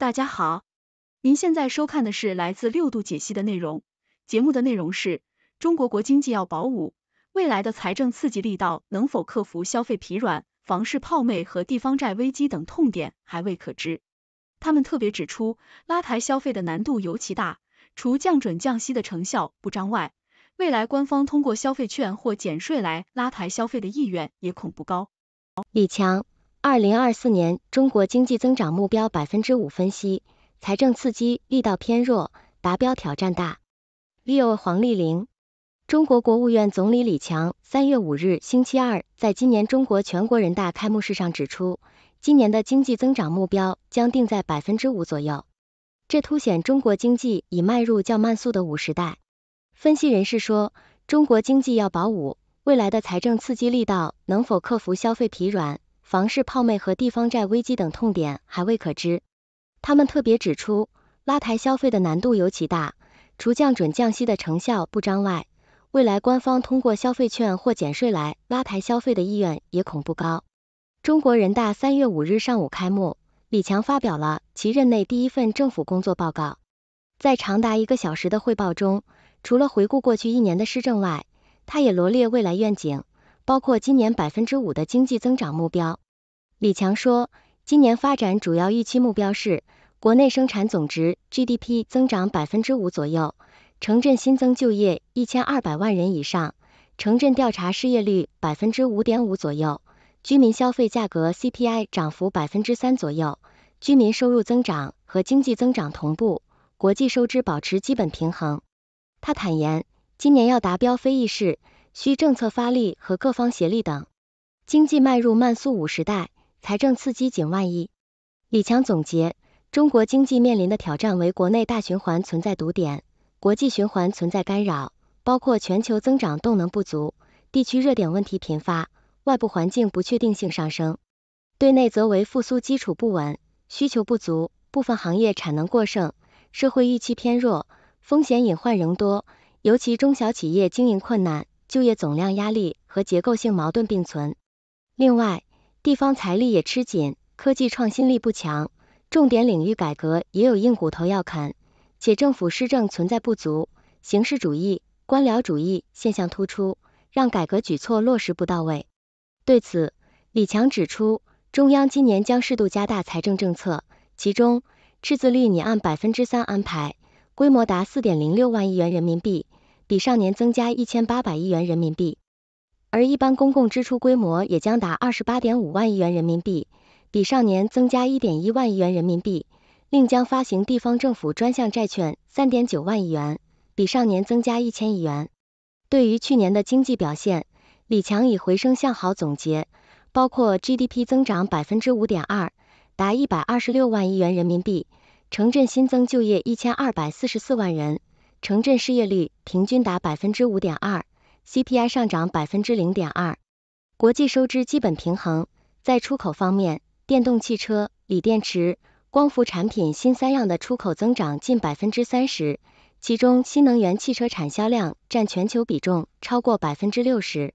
大家好，您现在收看的是来自六度解析的内容。节目的内容是中国国经济要保五，未来的财政刺激力道能否克服消费疲软、房市泡沫和地方债危机等痛点，还未可知。他们特别指出，拉抬消费的难度尤其大，除降准降息的成效不彰外，未来官方通过消费券或减税来拉抬消费的意愿也恐不高。李强。二零二四年中国经济增长目标百分之五分析，财政刺激力道偏弱，达标挑战大。Leo 黄丽玲，中国国务院总理李强三月五日星期二，在今年中国全国人大开幕式上指出，今年的经济增长目标将定在百分之五左右，这凸显中国经济已迈入较慢速的五时代。分析人士说，中国经济要保五，未来的财政刺激力道能否克服消费疲软？房市泡妹和地方债危机等痛点还未可知。他们特别指出，拉抬消费的难度尤其大，除降准降息的成效不彰外，未来官方通过消费券或减税来拉抬消费的意愿也恐不高。中国人大三月五日上午开幕，李强发表了其任内第一份政府工作报告。在长达一个小时的汇报中，除了回顾过去一年的施政外，他也罗列未来愿景。包括今年百分之五的经济增长目标，李强说，今年发展主要预期目标是，国内生产总值 GDP 增长百分之五左右，城镇新增就业一千二百万人以上，城镇调查失业率百分之五点五左右，居民消费价格 CPI 涨幅百分之三左右，居民收入增长和经济增长同步，国际收支保持基本平衡。他坦言，今年要达标非易事。需政策发力和各方协力等。经济迈入慢速五时代，财政刺激仅万亿。李强总结，中国经济面临的挑战为国内大循环存在堵点，国际循环存在干扰，包括全球增长动能不足，地区热点问题频发，外部环境不确定性上升。对内则为复苏基础不稳，需求不足，部分行业产能过剩，社会预期偏弱，风险隐患仍多，尤其中小企业经营困难。就业总量压力和结构性矛盾并存，另外地方财力也吃紧，科技创新力不强，重点领域改革也有硬骨头要啃，且政府施政存在不足，形式主义、官僚主义现象突出，让改革举措落实不到位。对此，李强指出，中央今年将适度加大财政政策，其中赤字率拟按百分之三安排，规模达四点零六万亿元人民币。比上年增加一千八百亿元人民币，而一般公共支出规模也将达二十八点五万亿元人民币，比上年增加一点一万亿元人民币。另将发行地方政府专项债券三点九万亿元，比上年增加一千亿元。对于去年的经济表现，李强以回升向好总结，包括 GDP 增长百分之五点二，达一百二十六万亿元人民币，城镇新增就业一千二百四十四万人。城镇失业率平均达百分之五点二，CPI 上涨百分之零点二，国际收支基本平衡。在出口方面，电动汽车、锂电池、光伏产品新三样的出口增长近百分之三十，其中新能源汽车产销量占全球比重超过百分之六十。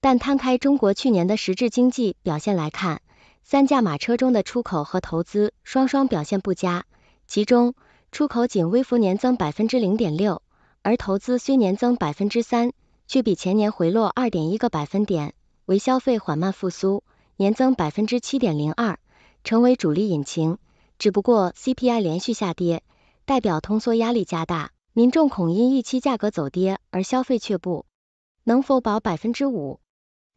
但摊开中国去年的实质经济表现来看，三驾马车中的出口和投资双双表现不佳，其中。出口仅微幅年增百分之零点六，而投资虽年增百分之三，却比前年回落二点一个百分点。为消费缓慢复苏，年增百分之七点零二，成为主力引擎。只不过 CPI 连续下跌，代表通缩压力加大，民众恐因预期价格走跌而消费却步。能否保百分之五？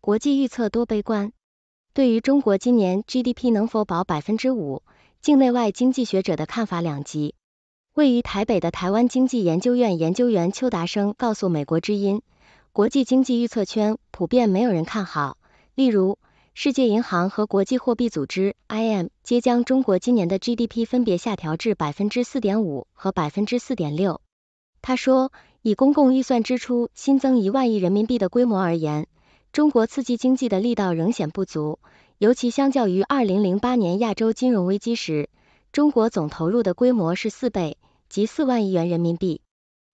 国际预测多悲观。对于中国今年 GDP 能否保百分之五，境内外经济学者的看法两极。位于台北的台湾经济研究院研究员邱达生告诉美国之音，国际经济预测圈普遍没有人看好。例如，世界银行和国际货币组织 （IM） 皆将中国今年的 GDP 分别下调至百分之四点五和百分之四点六。他说，以公共预算支出新增一万亿人民币的规模而言，中国刺激经济的力道仍显不足，尤其相较于二零零八年亚洲金融危机时。中国总投入的规模是四倍，即四万亿元人民币。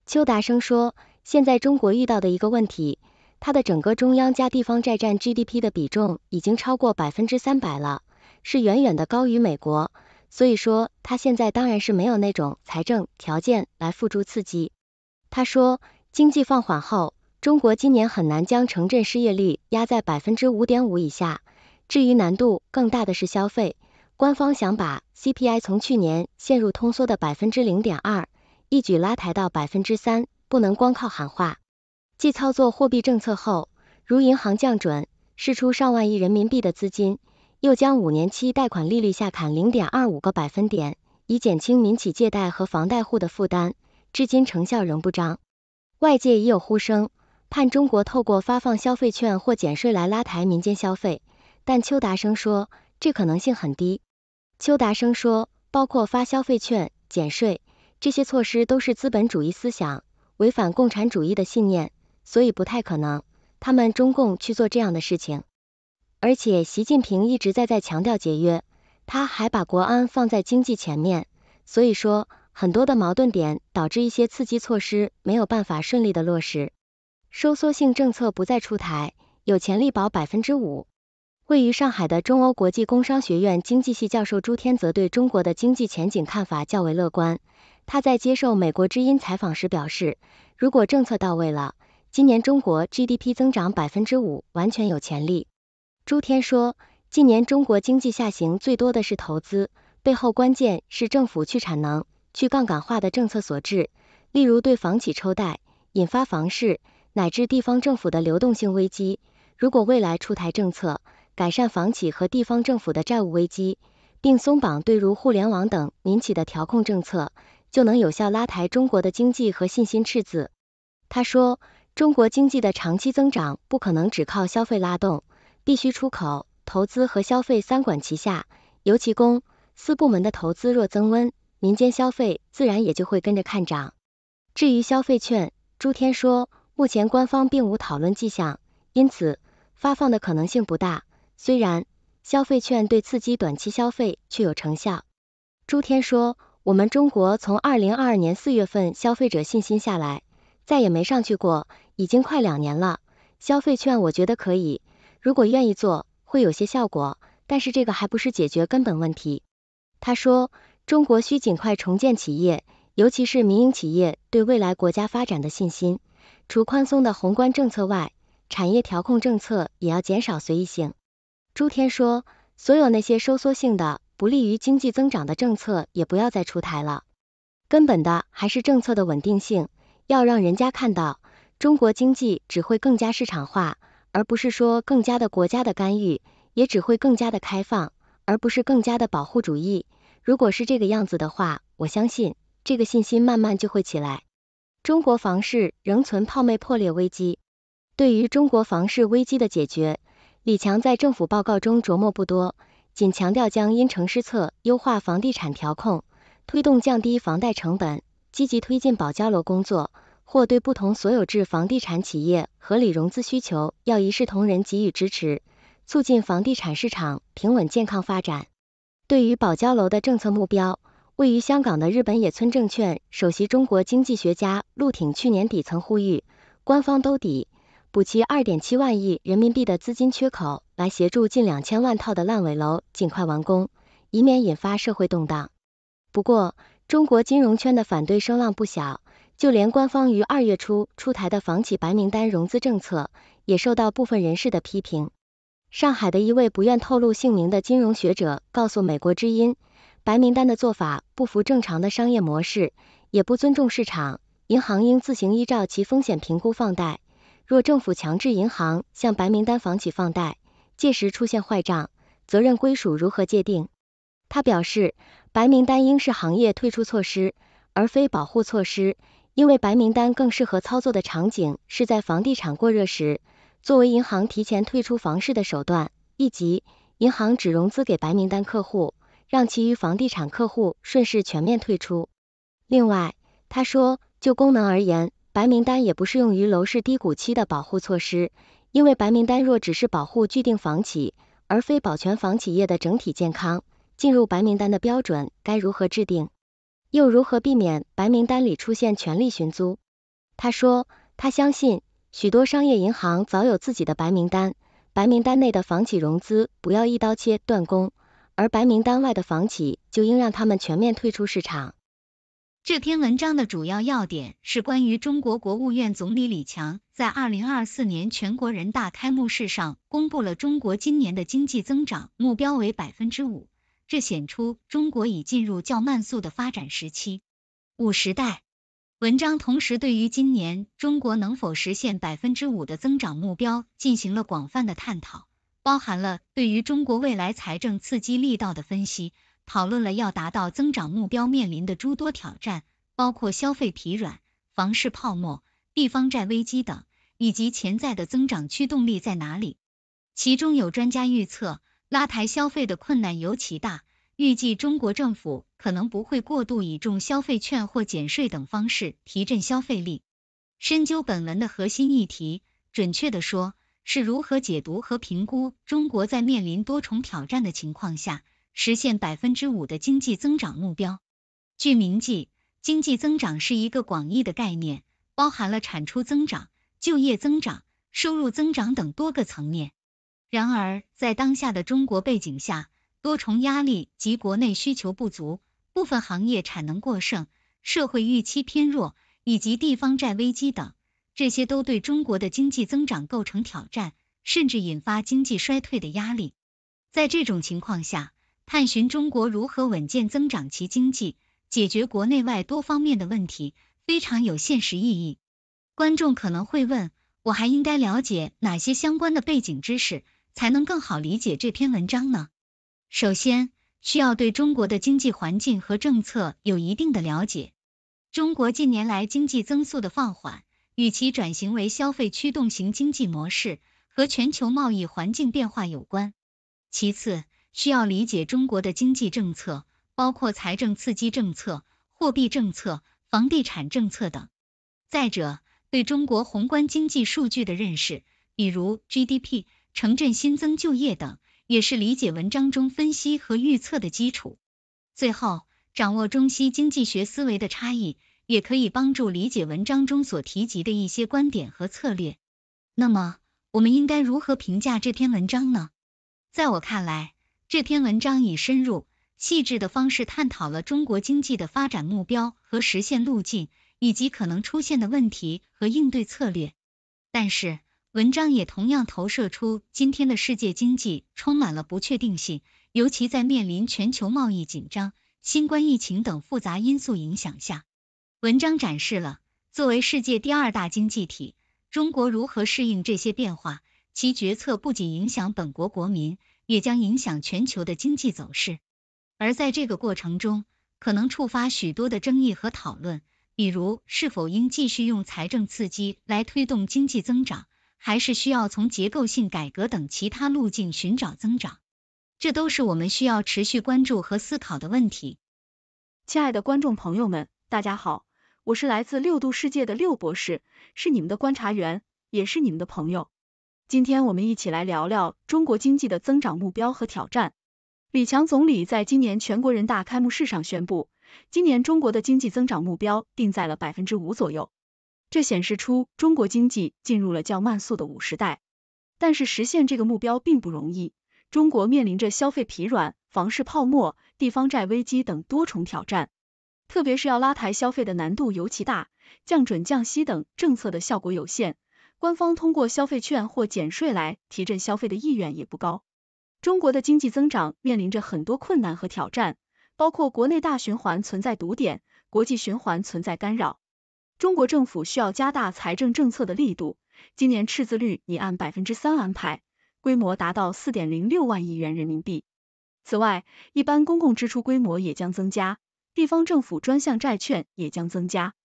邱达生说，现在中国遇到的一个问题，它的整个中央加地方债占 GDP 的比重已经超过百分之三百了，是远远的高于美国。所以说，他现在当然是没有那种财政条件来付诸刺激。他说，经济放缓后，中国今年很难将城镇失业率压在百分之五点五以下。至于难度更大的是消费，官方想把。CPI 从去年陷入通缩的百分之零点二，一举拉抬到百分之三，不能光靠喊话。继操作货币政策后，如银行降准，释出上万亿人民币的资金，又将五年期贷款利率下砍零点二五个百分点，以减轻民企借贷和房贷户的负担，至今成效仍不彰。外界已有呼声，盼中国透过发放消费券或减税来拉抬民间消费，但邱达生说，这可能性很低。邱达生说，包括发消费券、减税这些措施，都是资本主义思想，违反共产主义的信念，所以不太可能他们中共去做这样的事情。而且习近平一直在在强调节约，他还把国安放在经济前面，所以说很多的矛盾点导致一些刺激措施没有办法顺利的落实，收缩性政策不再出台，有潜力保百分之五。位于上海的中欧国际工商学院经济系教授朱天则对中国的经济前景看法较为乐观。他在接受美国之音采访时表示，如果政策到位了，今年中国 GDP 增长百分之五完全有潜力。朱天说，今年中国经济下行最多的是投资，背后关键是政府去产能、去杠杆化的政策所致。例如对房企抽贷，引发房市乃至地方政府的流动性危机。如果未来出台政策，改善房企和地方政府的债务危机，并松绑对如互联网等民企的调控政策，就能有效拉抬中国的经济和信心赤字。他说，中国经济的长期增长不可能只靠消费拉动，必须出口、投资和消费三管齐下。尤其公私部门的投资若增温，民间消费自然也就会跟着看涨。至于消费券，朱天说，目前官方并无讨论迹象，因此发放的可能性不大。虽然消费券对刺激短期消费却有成效，朱天说，我们中国从二零二二年四月份消费者信心下来，再也没上去过，已经快两年了。消费券我觉得可以，如果愿意做，会有些效果，但是这个还不是解决根本问题。他说，中国需尽快重建企业，尤其是民营企业对未来国家发展的信心。除宽松的宏观政策外，产业调控政策也要减少随意性。朱天说：“所有那些收缩性的、不利于经济增长的政策，也不要再出台了。根本的还是政策的稳定性，要让人家看到中国经济只会更加市场化，而不是说更加的国家的干预，也只会更加的开放，而不是更加的保护主义。如果是这个样子的话，我相信这个信心慢慢就会起来。”中国房市仍存泡沫破裂危机，对于中国房市危机的解决。李强在政府报告中琢磨不多，仅强调将因城施策，优化房地产调控，推动降低房贷成本，积极推进保交楼工作，或对不同所有制房地产企业合理融资需求要一视同仁给予支持，促进房地产市场平稳健康发展。对于保交楼的政策目标，位于香港的日本野村证券首席中国经济学家陆挺去年底曾呼吁，官方兜底。补齐二点七万亿人民币的资金缺口，来协助近两千万套的烂尾楼尽快完工，以免引发社会动荡。不过，中国金融圈的反对声浪不小，就连官方于二月初出台的房企白名单融资政策，也受到部分人士的批评。上海的一位不愿透露姓名的金融学者告诉美国之音，白名单的做法不符正常的商业模式，也不尊重市场，银行应自行依照其风险评估放贷。若政府强制银行向白名单房企放贷，届时出现坏账，责任归属如何界定？他表示，白名单应是行业退出措施，而非保护措施，因为白名单更适合操作的场景是在房地产过热时，作为银行提前退出房市的手段，以及银行只融资给白名单客户，让其余房地产客户顺势全面退出。另外，他说，就功能而言，白名单也不适用于楼市低谷期的保护措施，因为白名单若只是保护巨定房企，而非保全房企业的整体健康，进入白名单的标准该如何制定？又如何避免白名单里出现权力寻租？他说，他相信许多商业银行早有自己的白名单，白名单内的房企融资不要一刀切断供，而白名单外的房企就应让他们全面退出市场。这篇文章的主要要点是关于中国国务院总理李强在二零二四年全国人大开幕式上公布了中国今年的经济增长目标为百分之五，这显出中国已进入较慢速的发展时期五时代。文章同时对于今年中国能否实现百分之五的增长目标进行了广泛的探讨，包含了对于中国未来财政刺激力道的分析。讨论了要达到增长目标面临的诸多挑战，包括消费疲软、房市泡沫、地方债危机等，以及潜在的增长驱动力在哪里。其中有专家预测，拉抬消费的困难尤其大，预计中国政府可能不会过度倚重消费券或减税等方式提振消费力。深究本文的核心议题，准确的说，是如何解读和评估中国在面临多重挑战的情况下。实现百分之五的经济增长目标。据铭记，经济增长是一个广义的概念，包含了产出增长、就业增长、收入增长等多个层面。然而，在当下的中国背景下，多重压力及国内需求不足、部分行业产能过剩、社会预期偏弱以及地方债危机等，这些都对中国的经济增长构成挑战，甚至引发经济衰退的压力。在这种情况下，探寻中国如何稳健增长其经济，解决国内外多方面的问题，非常有现实意义。观众可能会问，我还应该了解哪些相关的背景知识，才能更好理解这篇文章呢？首先，需要对中国的经济环境和政策有一定的了解。中国近年来经济增速的放缓，与其转型为消费驱动型经济模式和全球贸易环境变化有关。其次，需要理解中国的经济政策，包括财政刺激政策、货币政策、房地产政策等。再者，对中国宏观经济数据的认识，比如 GDP、城镇新增就业等，也是理解文章中分析和预测的基础。最后，掌握中西经济学思维的差异，也可以帮助理解文章中所提及的一些观点和策略。那么，我们应该如何评价这篇文章呢？在我看来，这篇文章以深入细致的方式探讨了中国经济的发展目标和实现路径，以及可能出现的问题和应对策略。但是，文章也同样投射出今天的世界经济充满了不确定性，尤其在面临全球贸易紧张、新冠疫情等复杂因素影响下。文章展示了作为世界第二大经济体，中国如何适应这些变化，其决策不仅影响本国国民。也将影响全球的经济走势，而在这个过程中，可能触发许多的争议和讨论，比如是否应继续用财政刺激来推动经济增长，还是需要从结构性改革等其他路径寻找增长，这都是我们需要持续关注和思考的问题。亲爱的观众朋友们，大家好，我是来自六度世界的六博士，是你们的观察员，也是你们的朋友。今天我们一起来聊聊中国经济的增长目标和挑战。李强总理在今年全国人大开幕式上宣布，今年中国的经济增长目标定在了百分之五左右。这显示出中国经济进入了较慢速的“五时代”，但是实现这个目标并不容易。中国面临着消费疲软、房市泡沫、地方债危机等多重挑战，特别是要拉抬消费的难度尤其大，降准降息等政策的效果有限。官方通过消费券或减税来提振消费的意愿也不高。中国的经济增长面临着很多困难和挑战，包括国内大循环存在堵点，国际循环存在干扰。中国政府需要加大财政政策的力度，今年赤字率已按百分之三安排，规模达到四点零六万亿元人民币。此外，一般公共支出规模也将增加，地方政府专项债券也将增加。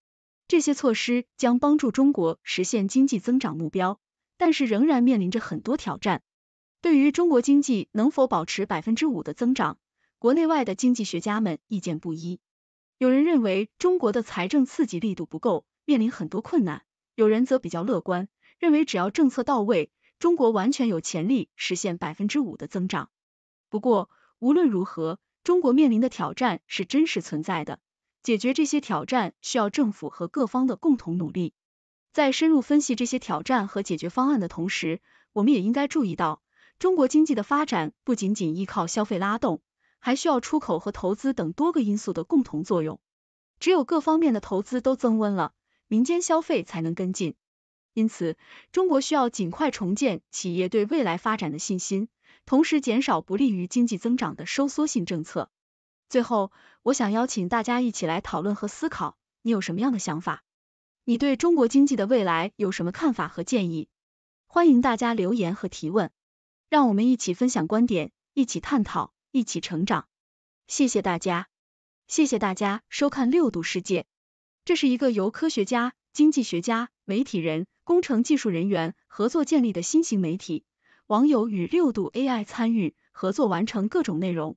这些措施将帮助中国实现经济增长目标，但是仍然面临着很多挑战。对于中国经济能否保持百分之五的增长，国内外的经济学家们意见不一。有人认为中国的财政刺激力度不够，面临很多困难；有人则比较乐观，认为只要政策到位，中国完全有潜力实现百分之五的增长。不过，无论如何，中国面临的挑战是真实存在的。解决这些挑战需要政府和各方的共同努力。在深入分析这些挑战和解决方案的同时，我们也应该注意到，中国经济的发展不仅仅依靠消费拉动，还需要出口和投资等多个因素的共同作用。只有各方面的投资都增温了，民间消费才能跟进。因此，中国需要尽快重建企业对未来发展的信心，同时减少不利于经济增长的收缩性政策。最后，我想邀请大家一起来讨论和思考，你有什么样的想法？你对中国经济的未来有什么看法和建议？欢迎大家留言和提问，让我们一起分享观点，一起探讨，一起成长。谢谢大家，谢谢大家收看六度世界。这是一个由科学家、经济学家、媒体人、工程技术人员合作建立的新型媒体，网友与六度 AI 参与合作完成各种内容。